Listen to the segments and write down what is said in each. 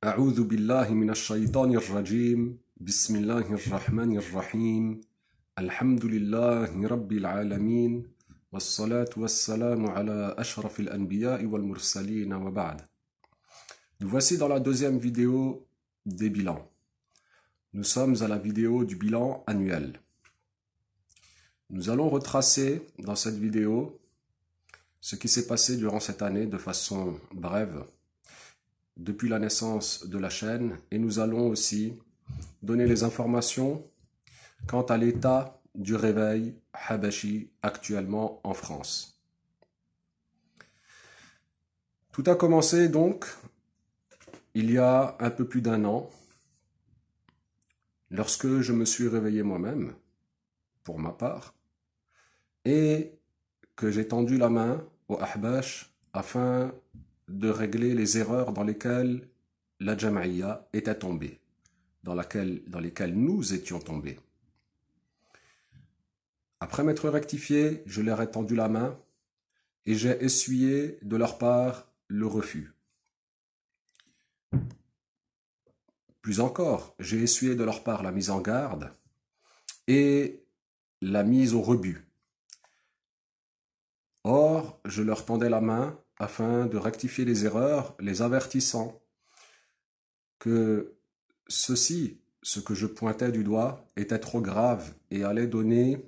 أعوذ بالله من الشيطان الرجيم بسم الله الرحمن الرحيم الحمد لله رب العالمين والصلاة ashrafil على أشرف الأنبياء والمرسلين وبعد Nous voici dans la deuxième vidéo des bilans. Nous sommes à la vidéo du bilan annuel. Nous allons retracer dans cette vidéo ce qui s'est passé durant cette année de façon brève depuis la naissance de la chaîne et nous allons aussi donner les informations quant à l'état du réveil habashi actuellement en France. Tout a commencé donc il y a un peu plus d'un an, lorsque je me suis réveillé moi-même, pour ma part, et que j'ai tendu la main au Ahbash afin de régler les erreurs dans lesquelles la Jamaïa était tombée, dans, dans lesquelles nous étions tombés. Après m'être rectifié, je leur ai tendu la main et j'ai essuyé de leur part le refus. Plus encore, j'ai essuyé de leur part la mise en garde et la mise au rebut. Or, je leur tendais la main afin de rectifier les erreurs, les avertissant que ceci, ce que je pointais du doigt, était trop grave et allait donner,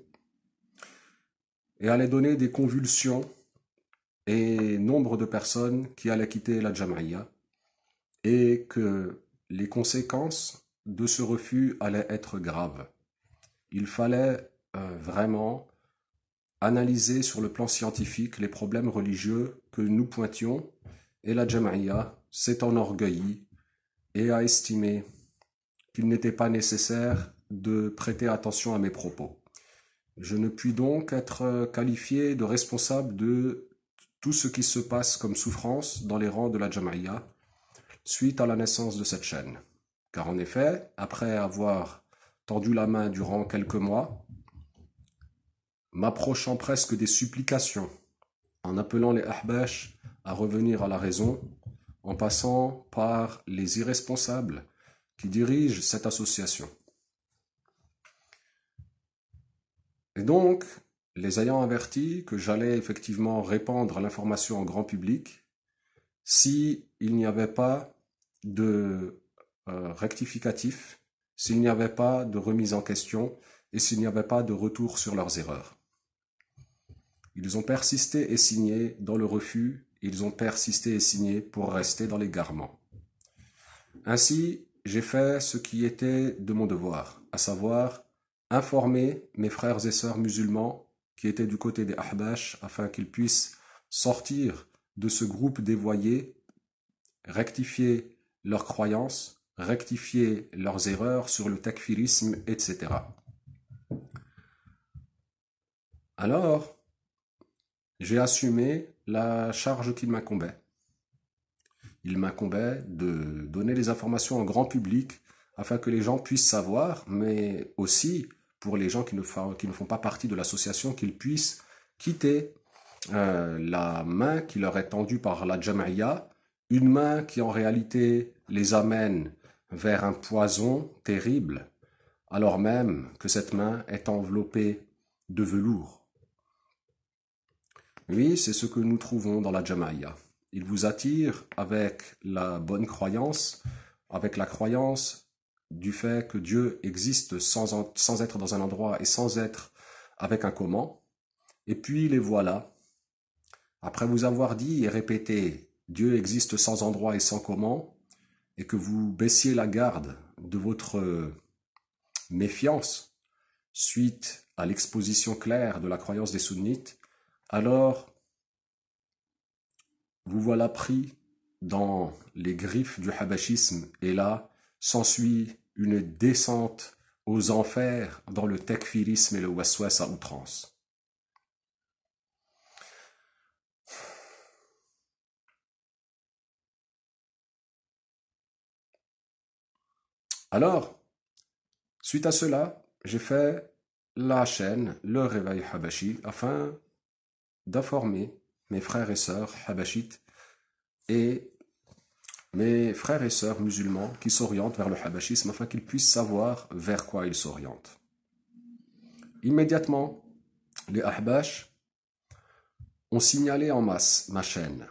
et allait donner des convulsions et nombre de personnes qui allaient quitter la Jamaïa et que les conséquences de ce refus allaient être graves. Il fallait euh, vraiment analyser sur le plan scientifique les problèmes religieux que nous pointions et la Jamaïa s'est enorgueillie et a estimé qu'il n'était pas nécessaire de prêter attention à mes propos. Je ne puis donc être qualifié de responsable de tout ce qui se passe comme souffrance dans les rangs de la Jamaïa suite à la naissance de cette chaîne. Car en effet, après avoir tendu la main durant quelques mois, m'approchant presque des supplications, en appelant les Ahbash à revenir à la raison, en passant par les irresponsables qui dirigent cette association. Et donc, les ayant avertis que j'allais effectivement répandre l'information au grand public, si n'y avait pas de euh, rectificatif, s'il n'y avait pas de remise en question et s'il n'y avait pas de retour sur leurs erreurs. Ils ont persisté et signé dans le refus, ils ont persisté et signé pour rester dans les garments. Ainsi, j'ai fait ce qui était de mon devoir, à savoir informer mes frères et sœurs musulmans qui étaient du côté des Ahbash afin qu'ils puissent sortir de ce groupe dévoyé, rectifier leurs croyances, rectifier leurs erreurs sur le takfirisme, etc. Alors, j'ai assumé la charge qu'il m'incombait. Il m'incombait de donner les informations au grand public afin que les gens puissent savoir, mais aussi pour les gens qui ne, font pas partie de l'association, qu'ils puissent quitter euh, la main qui leur est tendue par la Jama'ia, une main qui en réalité les amène vers un poison terrible, alors même que cette main est enveloppée de velours. Lui, c'est ce que nous trouvons dans la Jamaïa. Il vous attire avec la bonne croyance, avec la croyance du fait que Dieu existe sans, sans être dans un endroit et sans être avec un comment. Et puis les voilà. Après vous avoir dit et répété Dieu existe sans endroit et sans comment, et que vous baissiez la garde de votre méfiance suite à l'exposition claire de la croyance des sunnites, alors vous voilà pris dans les griffes du habachisme et là s'ensuit une descente aux enfers dans le tekfirisme et le waswas à outrance. Alors, suite à cela, j'ai fait la chaîne Le Réveil Habashi afin d'informer mes frères et sœurs habachites et mes frères et sœurs musulmans qui s'orientent vers le habachisme afin qu'ils puissent savoir vers quoi ils s'orientent. Immédiatement, les Ahbash ont signalé en masse ma chaîne.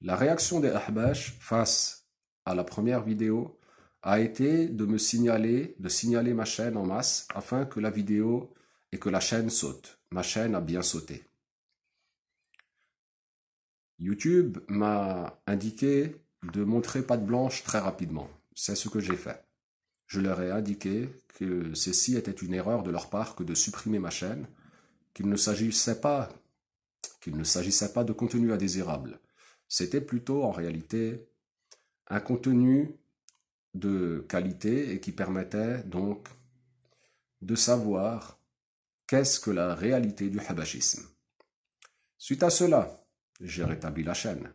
La réaction des Ahbash face à la première vidéo a été de me signaler, de signaler ma chaîne en masse afin que la vidéo et que la chaîne saute. Ma chaîne a bien sauté. YouTube m'a indiqué de montrer patte blanche très rapidement. C'est ce que j'ai fait. Je leur ai indiqué que ceci était une erreur de leur part que de supprimer ma chaîne, qu'il ne s'agissait pas qu'il pas de contenu indésirable. C'était plutôt en réalité un contenu de qualité et qui permettait donc de savoir qu'est-ce que la réalité du habachisme. Suite à cela, j'ai rétabli la chaîne.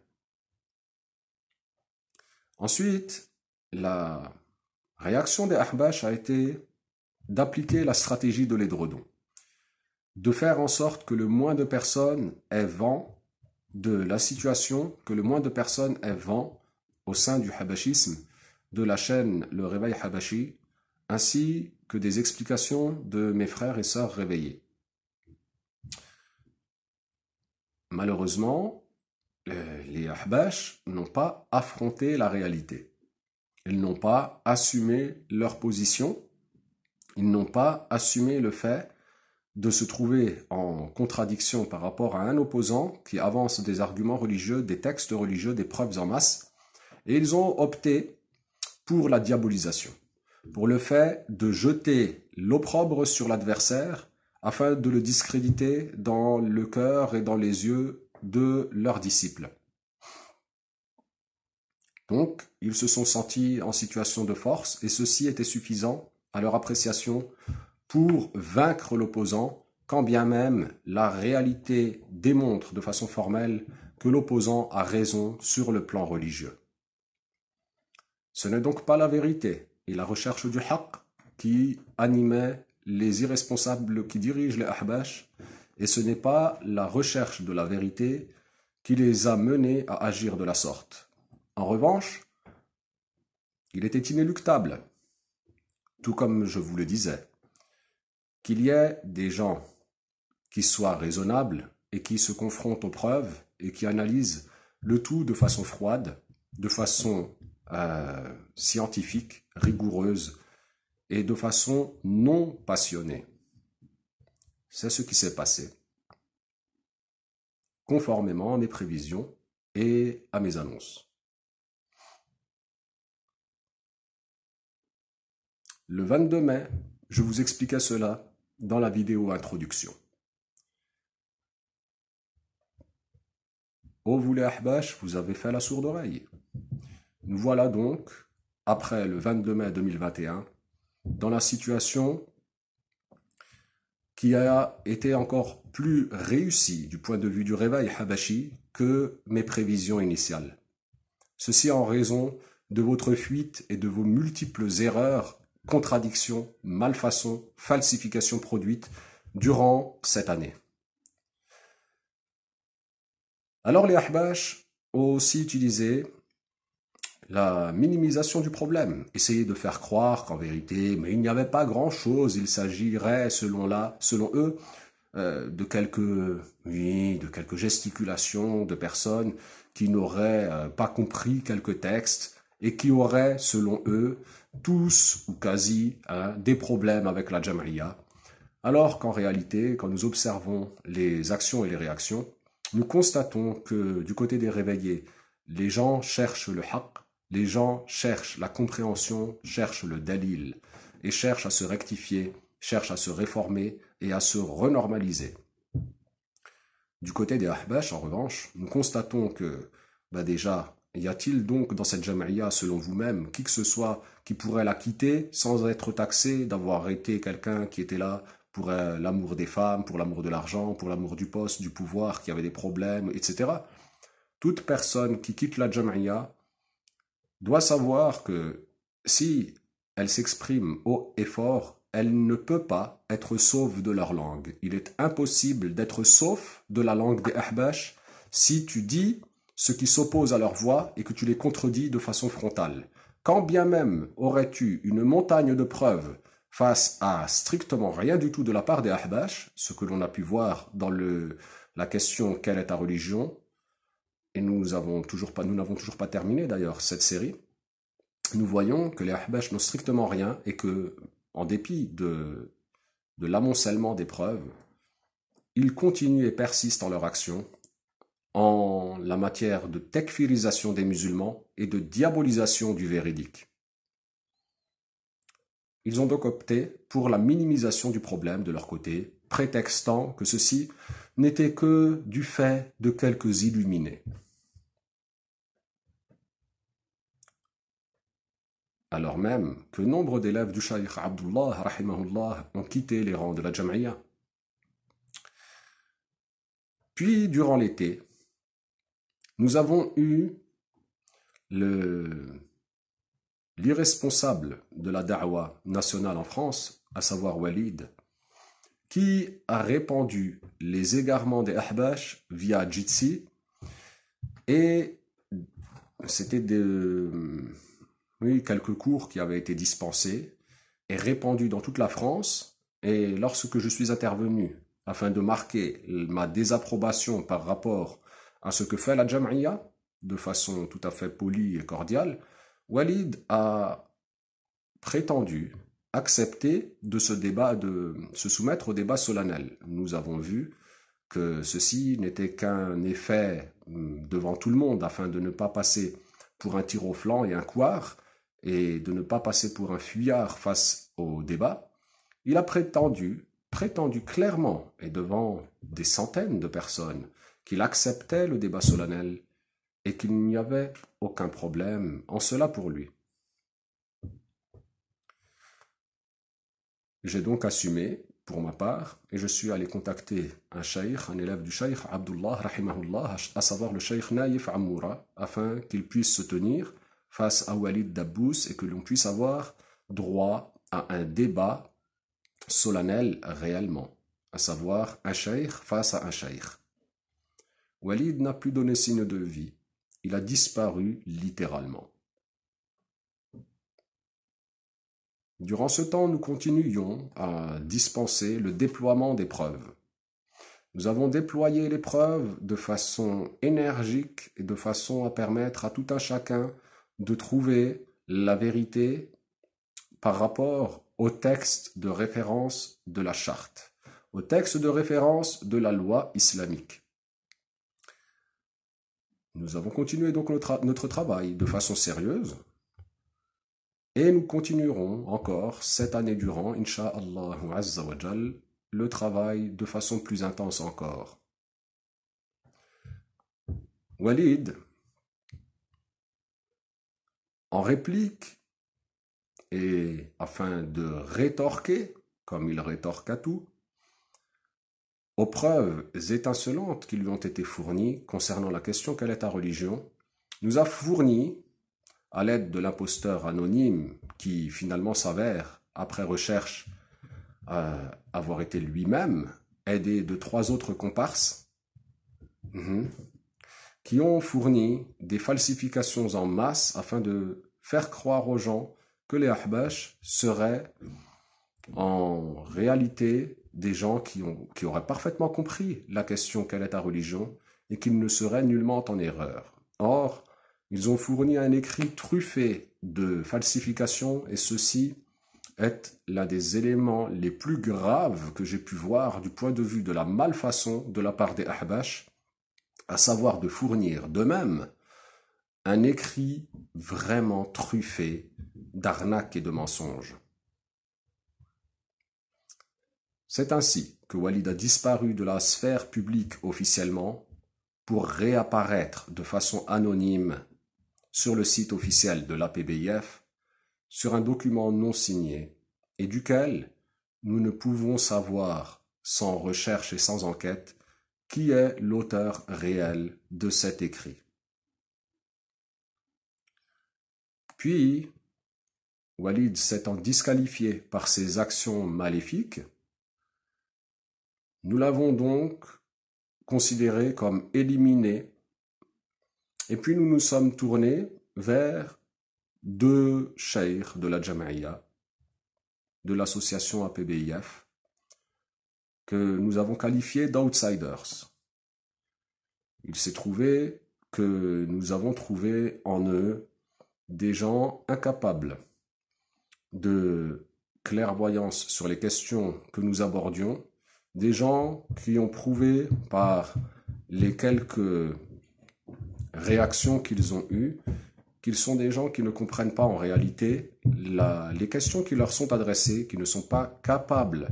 Ensuite, la réaction des Ahbash a été d'appliquer la stratégie de l'édredon, de faire en sorte que le moins de personnes aient vent de la situation, que le moins de personnes aient vent au sein du habashisme de la chaîne Le Réveil Habashi, ainsi que des explications de mes frères et sœurs réveillés. Malheureusement, euh, les Ahbash n'ont pas affronté la réalité. Ils n'ont pas assumé leur position. Ils n'ont pas assumé le fait de se trouver en contradiction par rapport à un opposant qui avance des arguments religieux, des textes religieux, des preuves en masse. Et ils ont opté pour la diabolisation, pour le fait de jeter l'opprobre sur l'adversaire afin de le discréditer dans le cœur et dans les yeux de leurs disciples. Donc, ils se sont sentis en situation de force et ceci était suffisant à leur appréciation pour vaincre l'opposant, quand bien même la réalité démontre de façon formelle que l'opposant a raison sur le plan religieux. Ce n'est donc pas la vérité et la recherche du haqq qui animait les irresponsables qui dirigent les Ahbash, et ce n'est pas la recherche de la vérité qui les a menés à agir de la sorte. En revanche, il était inéluctable, tout comme je vous le disais, qu'il y ait des gens qui soient raisonnables et qui se confrontent aux preuves et qui analysent le tout de façon froide, de façon euh, scientifique, rigoureuse et de façon non passionnée. C'est ce qui s'est passé, conformément à mes prévisions et à mes annonces. Le 22 mai, je vous expliquais cela dans la vidéo introduction. Oh vous les Ahbash, vous avez fait la sourde oreille. Nous voilà donc, après le 22 mai 2021, dans la situation qui a été encore plus réussie du point de vue du réveil habashi que mes prévisions initiales. Ceci en raison de votre fuite et de vos multiples erreurs, contradictions, malfaçons, falsifications produites durant cette année. Alors les Ahbash ont aussi utilisé la minimisation du problème, essayer de faire croire qu'en vérité, mais il n'y avait pas grand-chose, il s'agirait, selon, là, selon eux, euh, de quelques, de quelques gesticulations de personnes qui n'auraient euh, pas compris quelques textes et qui auraient, selon eux, tous ou quasi hein, des problèmes avec la Jamriya, alors qu'en réalité, quand nous observons les actions et les réactions, nous constatons que du côté des réveillés, les gens cherchent le haqq, les gens cherchent la compréhension, cherchent le dalil, et cherchent à se rectifier, cherchent à se réformer et à se renormaliser. Du côté des Ahbash, en revanche, nous constatons que, bah déjà, y a-t-il donc dans cette Jamaïa, selon vous-même, qui que ce soit qui pourrait la quitter sans être taxé d'avoir été quelqu'un qui était là pour euh, l'amour des femmes, pour l'amour de l'argent, pour l'amour du poste, du pouvoir, qui avait des problèmes, etc. Toute personne qui quitte la Jamaïa doit savoir que si elle s'exprime haut et fort, elle ne peut pas être sauve de leur langue. Il est impossible d'être sauf de la langue des Ahbash si tu dis ce qui s'oppose à leur voix et que tu les contredis de façon frontale. Quand bien même aurais-tu une montagne de preuves face à strictement rien du tout de la part des Ahbash, ce que l'on a pu voir dans le, la question quelle est ta religion, et nous n'avons toujours, pas terminé d'ailleurs cette série, nous voyons que les Ahbash n'ont strictement rien et que, en dépit de, de l'amoncellement des preuves, ils continuent et persistent en leur action en la matière de tekfirisation des musulmans et de diabolisation du véridique. Ils ont donc opté pour la minimisation du problème de leur côté, prétextant que ceci n'était que du fait de quelques illuminés. alors même que nombre d'élèves du Shaykh Abdullah rahimahullah, ont quitté les rangs de la Jam'iyya. Puis, durant l'été, nous avons eu l'irresponsable de la da'wa nationale en France, à savoir Walid, qui a répandu les égarements des Ahbash via Jitsi, et c'était de quelques cours qui avaient été dispensés et répandus dans toute la France. Et lorsque je suis intervenu afin de marquer ma désapprobation par rapport à ce que fait la Jamia de façon tout à fait polie et cordiale, Walid a prétendu accepter de ce débat, de se soumettre au débat solennel. Nous avons vu que ceci n'était qu'un effet hum, devant tout le monde afin de ne pas passer pour un tir au flanc et un couard, et de ne pas passer pour un fuyard face au débat, il a prétendu, prétendu clairement et devant des centaines de personnes qu'il acceptait le débat solennel et qu'il n'y avait aucun problème en cela pour lui. J'ai donc assumé, pour ma part, et je suis allé contacter un shaykh, un élève du shaykh Abdullah, rahimahullah, à savoir le shaykh Naïf Amoura, afin qu'il puisse se tenir face à Walid Dabous et que l'on puisse avoir droit à un débat solennel réellement, à savoir un cheikh face à un cheikh. Walid n'a plus donné signe de vie, il a disparu littéralement. Durant ce temps, nous continuions à dispenser le déploiement des preuves. Nous avons déployé les preuves de façon énergique et de façon à permettre à tout un chacun de trouver la vérité par rapport au texte de référence de la charte, au texte de référence de la loi islamique. Nous avons continué donc notre, travail de façon sérieuse et nous continuerons encore cette année durant, Inch'Allah le travail de façon plus intense encore. Walid, en réplique et afin de rétorquer, comme il rétorque à tout, aux preuves étincelantes qui lui ont été fournies concernant la question quelle est ta religion, nous a fourni, à l'aide de l'imposteur anonyme qui finalement s'avère, après recherche, euh, avoir été lui-même aidé de trois autres comparses, hum, qui ont fourni des falsifications en masse afin de faire croire aux gens que les Ahbash seraient en réalité des gens qui, ont, qui auraient parfaitement compris la question quelle est à religion et qu'ils ne seraient nullement en erreur. Or, ils ont fourni un écrit truffé de falsifications et ceci est l'un des éléments les plus graves que j'ai pu voir du point de vue de la malfaçon de la part des Ahbash à savoir de fournir d'eux-mêmes un écrit vraiment truffé d'arnaques et de mensonges. C'est ainsi que Walid a disparu de la sphère publique officiellement pour réapparaître de façon anonyme sur le site officiel de l'APBIF sur un document non signé et duquel nous ne pouvons savoir sans recherche et sans enquête qui est l'auteur réel de cet écrit Puis, Walid s'étant disqualifié par ses actions maléfiques, nous l'avons donc considéré comme éliminé, et puis nous nous sommes tournés vers deux chairs de la Jamaïa, de l'association APBIF, que nous avons qualifié d'outsiders. Il s'est trouvé que nous avons trouvé en eux des gens incapables de clairvoyance sur les questions que nous abordions, des gens qui ont prouvé par les quelques réactions qu'ils ont eues qu'ils sont des gens qui ne comprennent pas en réalité les questions qui leur sont adressées, qui ne sont pas capables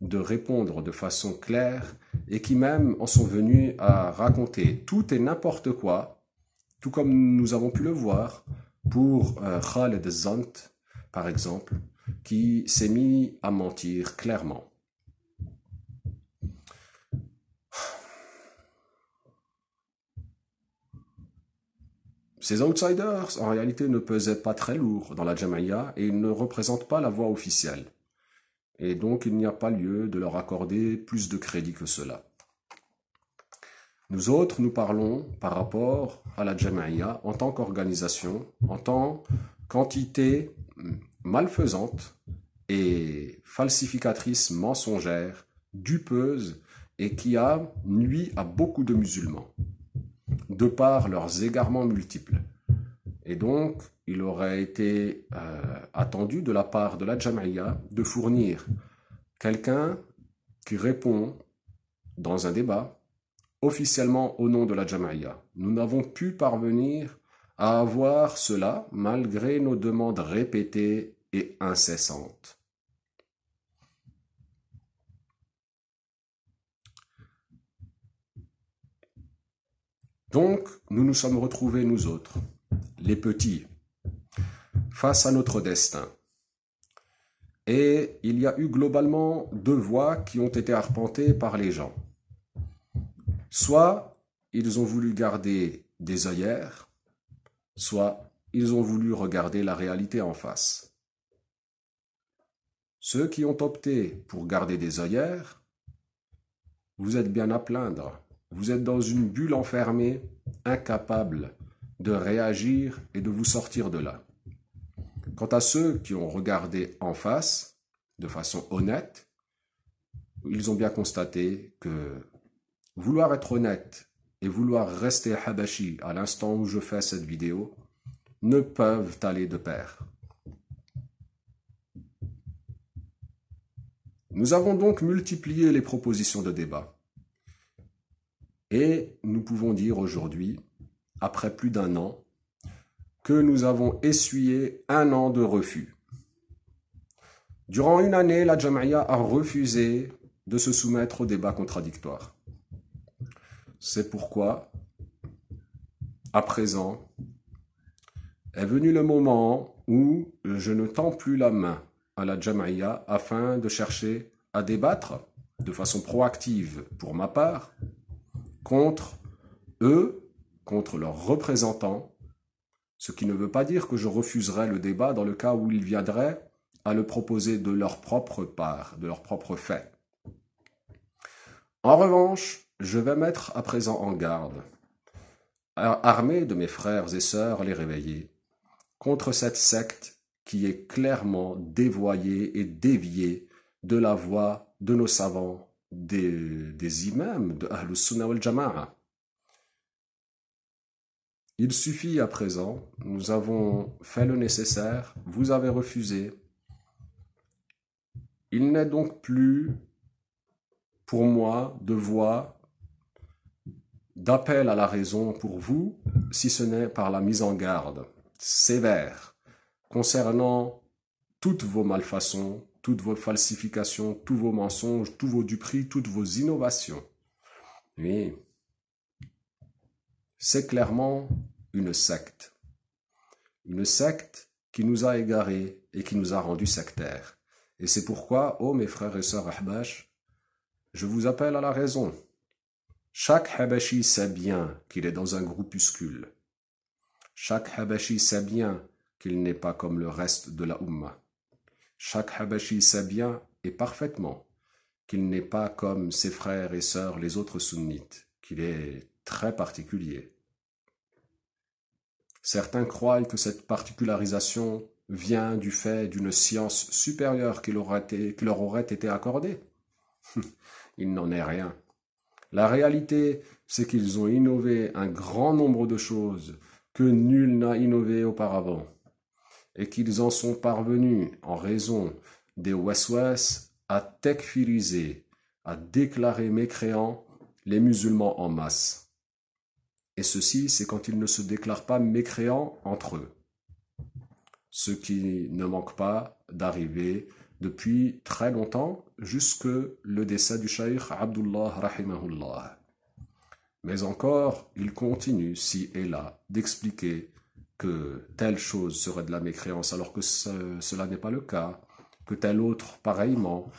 de répondre de façon claire et qui même en sont venus à raconter tout et n'importe quoi, tout comme nous avons pu le voir pour euh, Khaled Zant, par exemple, qui s'est mis à mentir clairement. Ces outsiders, en réalité, ne pesaient pas très lourd dans la Jamaïa et ils ne représentent pas la voix officielle et donc il n'y a pas lieu de leur accorder plus de crédit que cela. Nous autres, nous parlons par rapport à la Jamaïa en tant qu'organisation, en tant qu'entité malfaisante et falsificatrice mensongère, dupeuse et qui a nuit à beaucoup de musulmans, de par leurs égarements multiples, et donc, il aurait été euh, attendu de la part de la Jamaïa de fournir quelqu'un qui répond dans un débat officiellement au nom de la Jamaïa. Nous n'avons pu parvenir à avoir cela malgré nos demandes répétées et incessantes. Donc, nous nous sommes retrouvés, nous autres, les petits, face à notre destin. Et il y a eu globalement deux voies qui ont été arpentées par les gens. Soit ils ont voulu garder des œillères, soit ils ont voulu regarder la réalité en face. Ceux qui ont opté pour garder des œillères, vous êtes bien à plaindre. Vous êtes dans une bulle enfermée, incapable de réagir et de vous sortir de là. Quant à ceux qui ont regardé en face, de façon honnête, ils ont bien constaté que vouloir être honnête et vouloir rester habashi à l'instant où je fais cette vidéo ne peuvent aller de pair. Nous avons donc multiplié les propositions de débat. Et nous pouvons dire aujourd'hui après plus d'un an, que nous avons essuyé un an de refus. Durant une année, la Jamaïa a refusé de se soumettre au débat contradictoire. C'est pourquoi, à présent, est venu le moment où je ne tends plus la main à la Jamaïa afin de chercher à débattre de façon proactive pour ma part contre eux contre leurs représentants, ce qui ne veut pas dire que je refuserai le débat dans le cas où ils viendraient à le proposer de leur propre part, de leur propre fait. En revanche, je vais mettre à présent en garde, armé de mes frères et sœurs les réveillés, contre cette secte qui est clairement dévoyée et déviée de la voie de nos savants, des, imams de Ahlus Sunnah wal Jama'a. Il suffit à présent, nous avons fait le nécessaire, vous avez refusé. Il n'est donc plus pour moi de voix d'appel à la raison pour vous, si ce n'est par la mise en garde sévère concernant toutes vos malfaçons, toutes vos falsifications, tous vos mensonges, tous vos duperies, toutes vos innovations. Oui, c'est clairement une secte. Une secte qui nous a égarés et qui nous a rendus sectaires. Et c'est pourquoi, ô mes frères et sœurs Ahbash, je vous appelle à la raison. Chaque Habashi sait bien qu'il est dans un groupuscule. Chaque Habashi sait bien qu'il n'est pas comme le reste de la Ummah. Chaque Habashi sait bien et parfaitement qu'il n'est pas comme ses frères et sœurs les autres sunnites, qu'il est très particulier. Certains croient que cette particularisation vient du fait d'une science supérieure qui leur, aurait été accordée. Il n'en est rien. La réalité, c'est qu'ils ont innové un grand nombre de choses que nul n'a innové auparavant, et qu'ils en sont parvenus, en raison des west à tekfiriser, à déclarer mécréants les musulmans en masse. Et ceci, c'est quand ils ne se déclarent pas mécréants entre eux. Ce qui ne manque pas d'arriver depuis très longtemps, jusque le décès du shaykh Abdullah rahimahullah. Mais encore, il continue, ci et là, d'expliquer que telle chose serait de la mécréance alors que cela n'est pas le cas, que tel autre pareillement,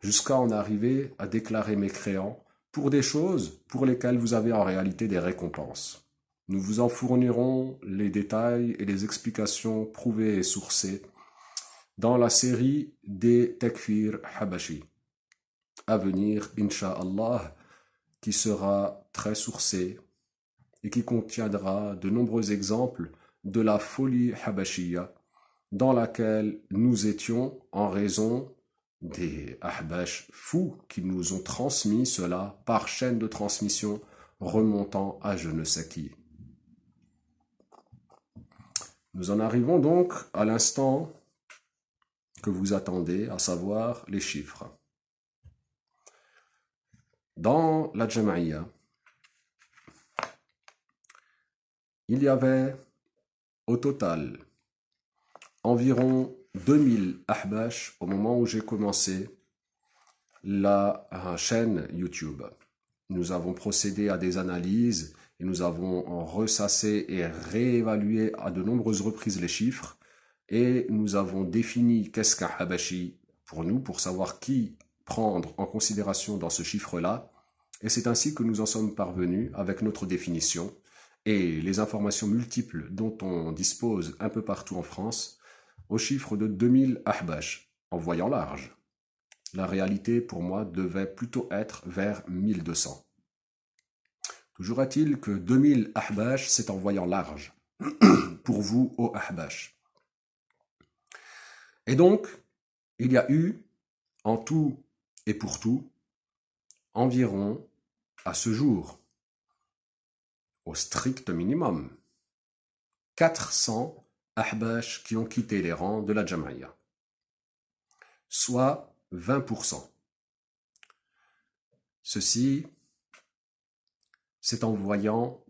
jusqu'à en arriver à déclarer mécréant pour des choses pour lesquelles vous avez en réalité des récompenses. Nous vous en fournirons les détails et les explications prouvées et sourcées dans la série des Takfir Habashi à venir, qui sera très sourcée et qui contiendra de nombreux exemples de la folie Habashiya dans laquelle nous étions en raison des ahbash fous qui nous ont transmis cela par chaîne de transmission remontant à je ne sais qui. Nous en arrivons donc à l'instant que vous attendez, à savoir les chiffres. Dans la Jamaïa, il y avait au total environ 2000 Ahbash au moment où j'ai commencé la euh, chaîne YouTube. Nous avons procédé à des analyses et nous avons ressassé et réévalué à de nombreuses reprises les chiffres et nous avons défini qu'est-ce qu'un Habashi pour nous, pour savoir qui prendre en considération dans ce chiffre-là. Et c'est ainsi que nous en sommes parvenus avec notre définition et les informations multiples dont on dispose un peu partout en France au chiffre de 2000 ahbash, en voyant large. La réalité pour moi devait plutôt être vers 1200. Toujours t il que 2000 ahbash, c'est en voyant large, pour vous, ô ahbash. Et donc, il y a eu, en tout et pour tout, environ, à ce jour, au strict minimum, 400 ahbash qui ont quitté les rangs de la Jamaïa, soit 20%. Ceci, c'est en voyant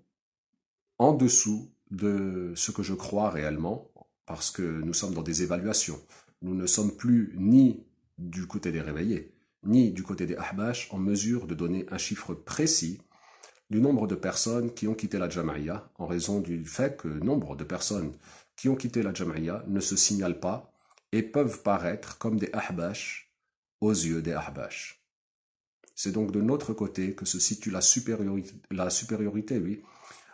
en dessous de ce que je crois réellement, parce que nous sommes dans des évaluations. Nous ne sommes plus ni du côté des réveillés, ni du côté des Ahbash en mesure de donner un chiffre précis du nombre de personnes qui ont quitté la Jamaïa en raison du fait que nombre de personnes qui ont quitté la Jamaïa ne se signalent pas et peuvent paraître comme des Ahbash aux yeux des Ahbash. C'est donc de notre côté que se situe la supériorité, la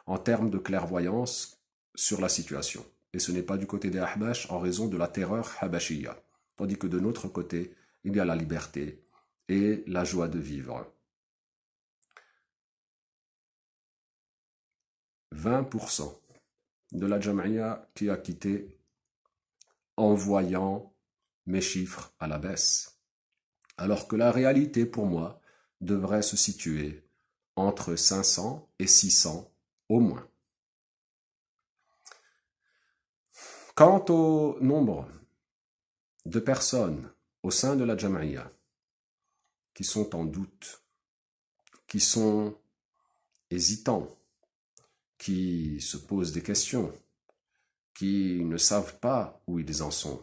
en termes de clairvoyance sur la situation. Et ce n'est pas du côté des Ahbash en raison de la terreur Habashiya, Tandis que de notre côté, il y a la liberté et la joie de vivre. 20% de la Jamaïa qui a quitté en voyant mes chiffres à la baisse. Alors que la réalité pour moi devrait se situer entre 500 et 600 au moins. Quant au nombre de personnes au sein de la Jamaïa qui sont en doute, qui sont hésitants, qui se posent des questions, qui ne savent pas où ils en sont.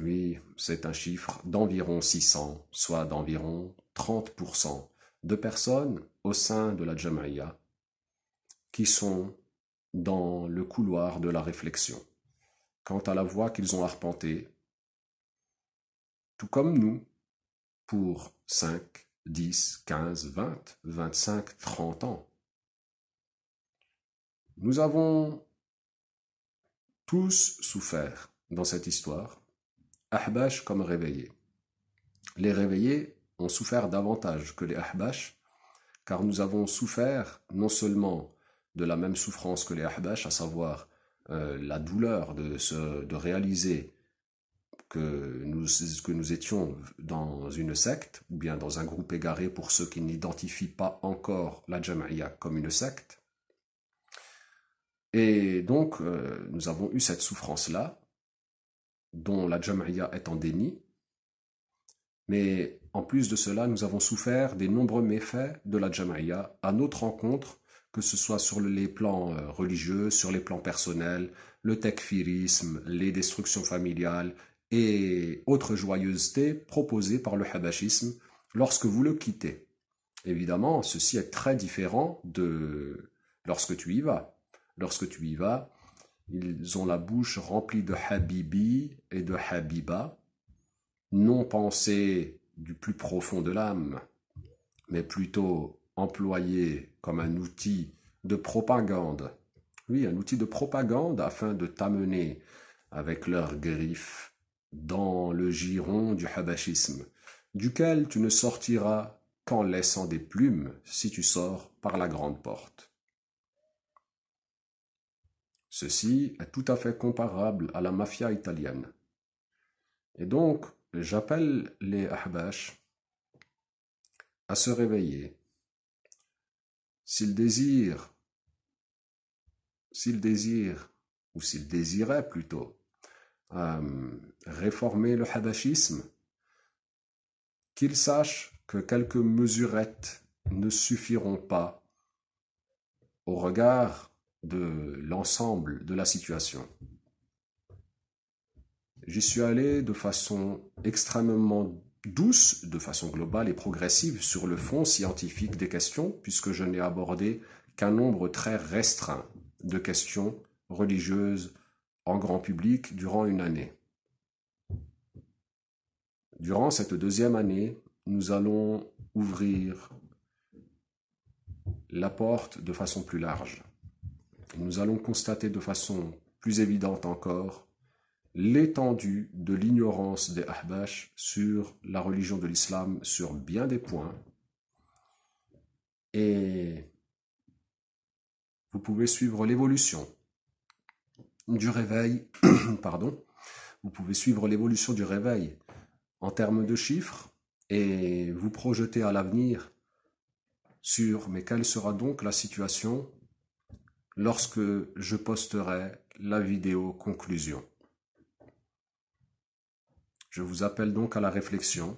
Oui, c'est un chiffre d'environ 600, soit d'environ 30% de personnes au sein de la Jamaïa qui sont dans le couloir de la réflexion quant à la voie qu'ils ont arpentée, tout comme nous, pour 5, 10, 15, 20, 25, 30 ans. Nous avons tous souffert dans cette histoire, Ahbash comme réveillés. Les réveillés ont souffert davantage que les Ahbash, car nous avons souffert non seulement de la même souffrance que les Ahbash, à savoir euh, la douleur de, réaliser que nous, que nous étions dans une secte, ou bien dans un groupe égaré pour ceux qui n'identifient pas encore la Jamaïa comme une secte, et donc, euh, nous avons eu cette souffrance-là, dont la Jamaïa est en déni. Mais en plus de cela, nous avons souffert des nombreux méfaits de la Jamaïa à notre rencontre, que ce soit sur les plans euh, religieux, sur les plans personnels, le tekfirisme, les destructions familiales et autres joyeusetés proposées par le habachisme lorsque vous le quittez. Évidemment, ceci est très différent de lorsque tu y vas. Lorsque tu y vas, ils ont la bouche remplie de Habibi et de Habiba, non pensée du plus profond de l'âme, mais plutôt employée comme un outil de propagande. Oui, un outil de propagande afin de t'amener avec leurs griffes dans le giron du habachisme, duquel tu ne sortiras qu'en laissant des plumes si tu sors par la grande porte. Ceci est tout à fait comparable à la mafia italienne. Et donc, j'appelle les Ahbash à se réveiller. S'ils désirent, s'ils désirent, ou s'ils désiraient plutôt, euh, réformer le hadachisme, qu'ils sachent que quelques mesurettes ne suffiront pas au regard de l'ensemble de la situation. J'y suis allé de façon extrêmement douce, de façon globale et progressive sur le fond scientifique des questions, puisque je n'ai abordé qu'un nombre très restreint de questions religieuses en grand public durant une année. Durant cette deuxième année, nous allons ouvrir la porte de façon plus large nous allons constater de façon plus évidente encore l'étendue de l'ignorance des Ahbash sur la religion de l'islam sur bien des points. Et vous pouvez suivre l'évolution du réveil, pardon, vous pouvez suivre l'évolution du réveil en termes de chiffres et vous projeter à l'avenir sur mais quelle sera donc la situation lorsque je posterai la vidéo conclusion. Je vous appelle donc à la réflexion.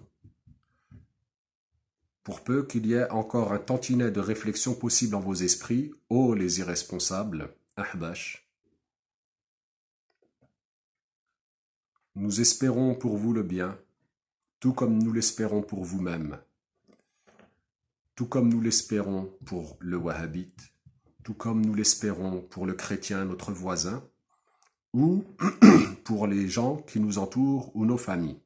Pour peu qu'il y ait encore un tantinet de réflexion possible en vos esprits, ô les irresponsables, ahbash. Nous espérons pour vous le bien, tout comme nous l'espérons pour vous-même, tout comme nous l'espérons pour le wahhabite, tout comme nous l'espérons pour le chrétien, notre voisin, ou pour les gens qui nous entourent ou nos familles.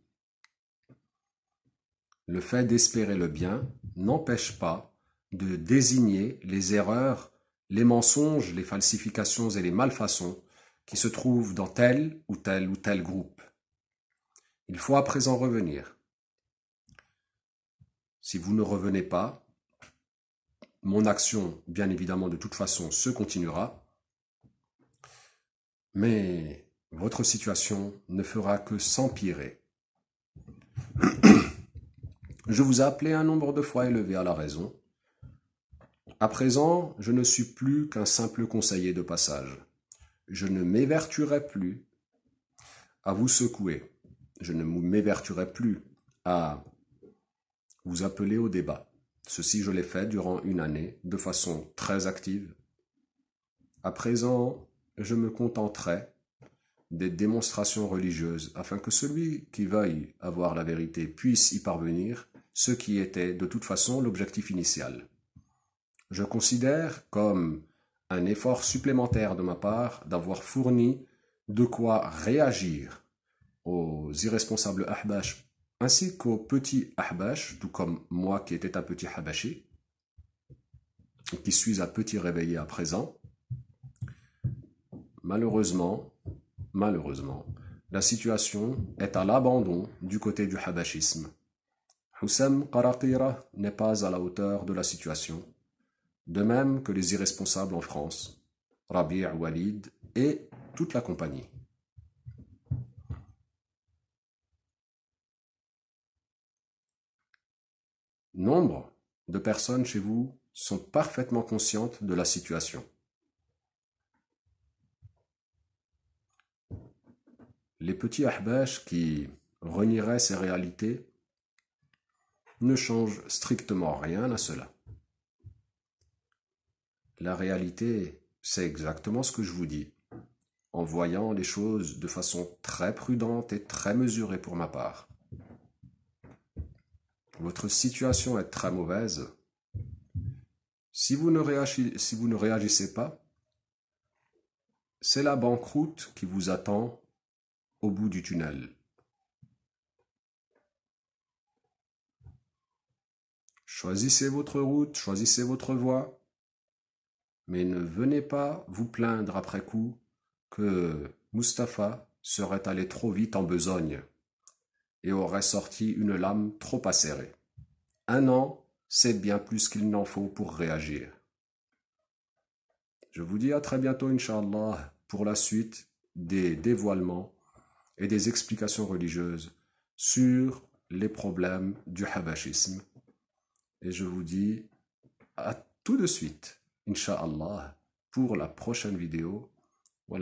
Le fait d'espérer le bien n'empêche pas de désigner les erreurs, les mensonges, les falsifications et les malfaçons qui se trouvent dans tel ou tel ou tel groupe. Il faut à présent revenir. Si vous ne revenez pas, mon action, bien évidemment, de toute façon, se continuera. Mais votre situation ne fera que s'empirer. Je vous ai appelé un nombre de fois élevé à la raison. À présent, je ne suis plus qu'un simple conseiller de passage. Je ne m'évertuerai plus à vous secouer. Je ne m'évertuerai plus à vous appeler au débat. Ceci, je l'ai fait durant une année, de façon très active. À présent, je me contenterai des démonstrations religieuses, afin que celui qui veuille avoir la vérité puisse y parvenir, ce qui était de toute façon l'objectif initial. Je considère comme un effort supplémentaire de ma part d'avoir fourni de quoi réagir aux irresponsables ahbash ainsi qu'aux petits ahbash, tout comme moi qui étais un petit habashi, qui suis un petit réveillé à présent. Malheureusement, malheureusement, la situation est à l'abandon du côté du habashisme. Houssam Qaraqira n'est pas à la hauteur de la situation, de même que les irresponsables en France, Rabir Walid et toute la compagnie. Nombre de personnes chez vous sont parfaitement conscientes de la situation. Les petits ahbash qui renieraient ces réalités ne changent strictement rien à cela. La réalité, c'est exactement ce que je vous dis, en voyant les choses de façon très prudente et très mesurée pour ma part votre situation est très mauvaise. Si vous ne, réagissez, pas, c'est la banqueroute qui vous attend au bout du tunnel. Choisissez votre route, choisissez votre voie, mais ne venez pas vous plaindre après coup que Mustapha serait allé trop vite en besogne et aurait sorti une lame trop acérée. Un an, c'est bien plus qu'il n'en faut pour réagir. Je vous dis à très bientôt, Inch'Allah, pour la suite des dévoilements et des explications religieuses sur les problèmes du habachisme. Et je vous dis à tout de suite, Inch'Allah, pour la prochaine vidéo. wa